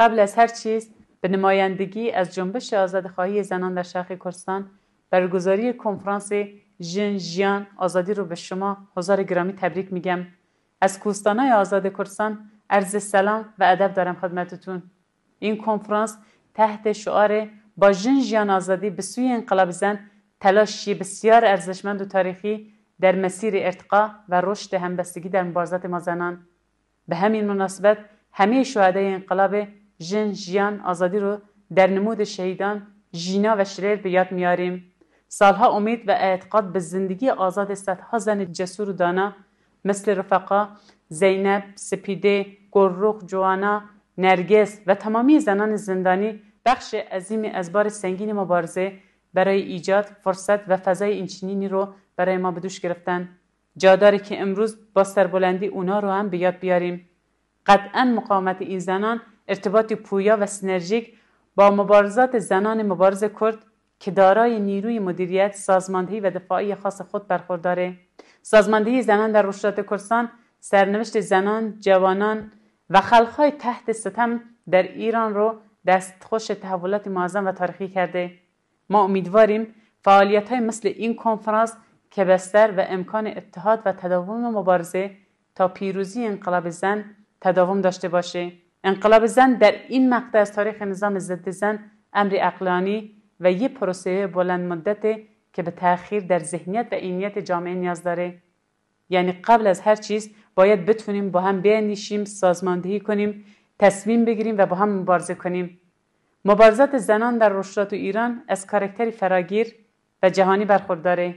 قبل از هر چیز به نمایندگی از جنبش خواهی زنان در شرق کردستان برگزاری کنفرانس جیان آزادی رو به شما هزار گرامی تبریک میگم از کوستانای آزاد کردستان عرض سلام و ادب دارم خدمتتون این کنفرانس تحت شعار با جیان آزادی به سوی انقلاب زن تلاشی بسیار ارزشمند و تاریخی در مسیر ارتقا و رشد همبستگی در مبارزات ما زنان به همین مناسبت همه شهدای انقلاب جن، جیان، آزادی رو در نمود شهیدان جینا و شریر به یاد میاریم سالها امید و اعتقاد به زندگی آزاد صدها زن جسور و دانا مثل رفقا زینب سپیده گررخ جوانا نرگس و تمامی زنان زندانی بخش عظیم از بار سنگین مبارزه برای ایجاد فرصت و فضای اینچنینی رو برای ما به دوش گرفتن جاداره که امروز با سربلندی اونا رو هم به یاد بیاریم قطعا مقاومت این زنان ارتباط پویا و سینرژیک با مبارزات زنان مبارز کرد که دارای نیروی مدیریت سازماندهی و دفاعی خاص خود برخورداره سازماندهی زنان در رشدات کردستان سرنوشت زنان جوانان و خلقهای تحت ستم در ایران رو دستخوش تحولات معظم و تاریخی کرده ما امیدواریم فعالیت های مثل این کنفرانس که بستر و امکان اتحاد و تداوم مبارزه تا پیروزی انقلاب زن تداوم داشته باشه انقلاب زن در این مقطع از تاریخ نظام ضد زن امری اقلانی و یه پروسه بلند مدتی که به تاخیر در ذهنیت و عینیت جامعه نیاز داره یعنی قبل از هر چیز باید بتونیم با هم بینیشیم، سازماندهی کنیم تصمیم بگیریم و با هم مبارزه کنیم مبارزات زنان در رشدات و ایران از کارکتری فراگیر و جهانی برخورداره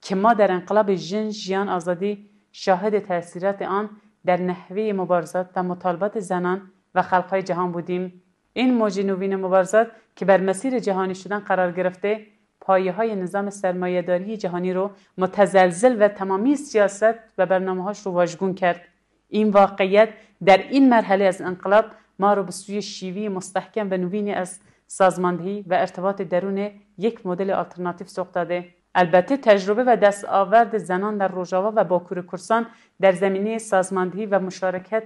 که ما در انقلاب ژن ژیان آزادی شاهد تاثیرات آن در نحوه مبارزات و مطالبات زنان و خلقهای جهان بودیم این موج نوین مبارزات که بر مسیر جهانی شدن قرار گرفته پایه های نظام سرمایهداری جهانی رو متزلزل و تمامی سیاست و برنامه هاش رو واژگون کرد این واقعیت در این مرحله از انقلاب ما رو به سوی شیوی مستحکم و نوینی از سازماندهی و ارتباط درون یک مدل آلترناتیو سوق داده البته تجربه و دستاورد زنان در روژاوا و باکور کرسان در زمینه سازماندهی و مشارکت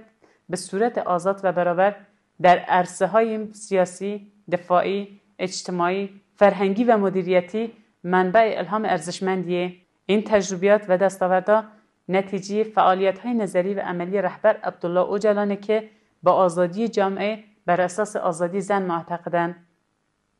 به صورت آزاد و برابر در عرصه های سیاسی، دفاعی، اجتماعی، فرهنگی و مدیریتی منبع الهام ارزشمندیه این تجربیات و دستاوردها نتیجه فعالیت های نظری و عملی رهبر عبدالله اوجلانه که با آزادی جامعه بر اساس آزادی زن معتقدند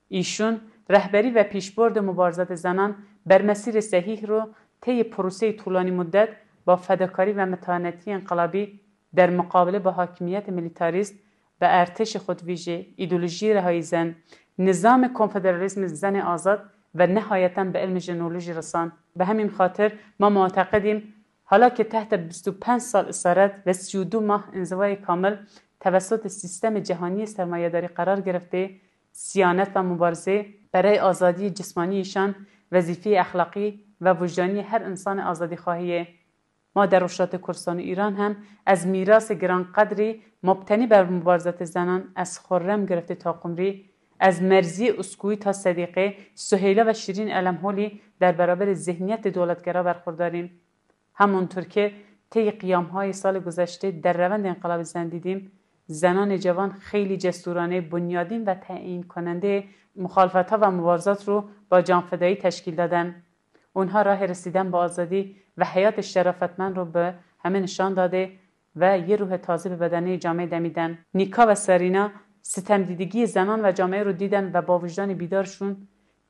ایشون رهبری و پیشبرد مبارزات زنان بر مسیر صحیح رو طی پروسه طولانی مدت با فداکاری و متانتی انقلابی در مقابله با حاکمیت ملیتاریست و ارتش خود ویژه ایدولوژی رهایی زن نظام کنفدرالیسم زن آزاد و نهایتا به علم ژنولوژی رسان به همین خاطر ما معتقدیم حالا که تحت 25 سال اسارت و 32 ماه انزوای کامل توسط سیستم جهانی سرمایهداری قرار گرفته سیانت و مبارزه برای آزادی جسمانیشان وظیفه اخلاقی و وجدانی هر انسان آزادی خواهیه ما در رشدات کرسان ایران هم از میراث گرانقدری مبتنی بر مبارزت زنان از خرم گرفته تا قمری از مرزی اسکوی تا صدیقه سهیلا و شیرین علمهولی در برابر ذهنیت دولتگرا برخورداریم همونطور که طی های سال گذشته در روند انقلاب زن دیدیم زنان جوان خیلی جسورانه بنیادین و تعیین کننده مخالفت ها و مبارزات رو با جانفدایی تشکیل دادن اونها راه رسیدن به آزادی و حیات شرافتمند رو به همه نشان داده و یه روح تازه به بدنه جامعه دمیدن نیکا و سرینا ستمدیدگی زنان و جامعه رو دیدن و با وجدان بیدارشون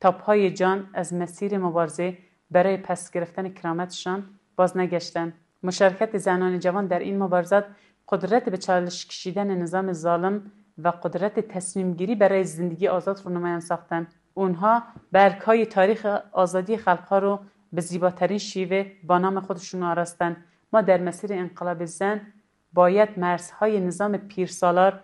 تا پای جان از مسیر مبارزه برای پس گرفتن کرامتشان باز نگشتن. مشارکت زنان جوان در این مبارزات قدرت به چالش کشیدن نظام ظالم و قدرت تصمیمگیری برای زندگی آزاد رو نمایان ساختن اونها برک های تاریخ آزادی خلقها رو به زیباترین شیوه با نام خودشون آراستن ما در مسیر انقلاب زن باید مرزهای نظام پیرسالار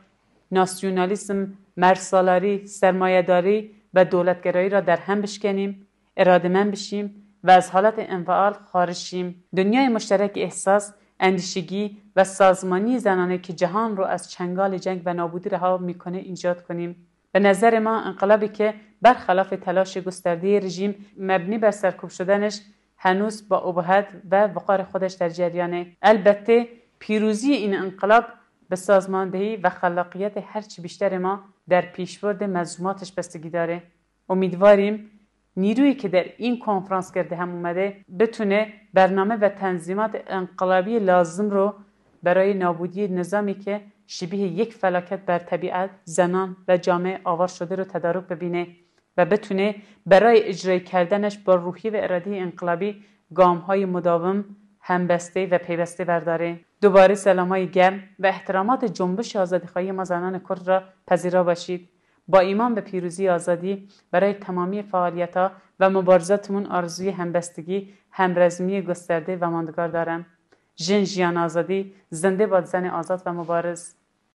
ناسیونالیسم مرسالاری، سرمایهداری و دولتگرایی را در هم بشکنیم من بشیم و از حالت انفعال خارشیم. دنیای مشترک احساس اندیشگی و سازمانی زنانه که جهان رو از چنگال جنگ و نابودی رها میکنه ایجاد کنیم به نظر ما انقلابی که برخلاف تلاش گسترده رژیم مبنی بر سرکوب شدنش هنوز با ابهت و وقار خودش در جریانه البته پیروزی این انقلاب به سازماندهی و خلاقیت هرچی بیشتر ما در پیشبرد مزوماتش بستگی داره امیدواریم نیرویی که در این کنفرانس کرده هم اومده بتونه برنامه و تنظیمات انقلابی لازم رو برای نابودی نظامی که شبیه یک فلاکت بر طبیعت زنان و جامعه آوار شده رو تدارک ببینه و بتونه برای اجرای کردنش با روحی و اراده انقلابی گام های مداوم همبسته و پیوسته برداره دوباره سلام های گرم و احترامات جنبش خواهی ما زنان کرد را پذیرا باشید با ایمان به پیروزی آزادی برای تمامی فعالیتها و مبارزاتمون آرزوی همبستگی همرزمی گسترده و ماندگار دارم جیان آزادی زنده باد زن آزاد و مبارز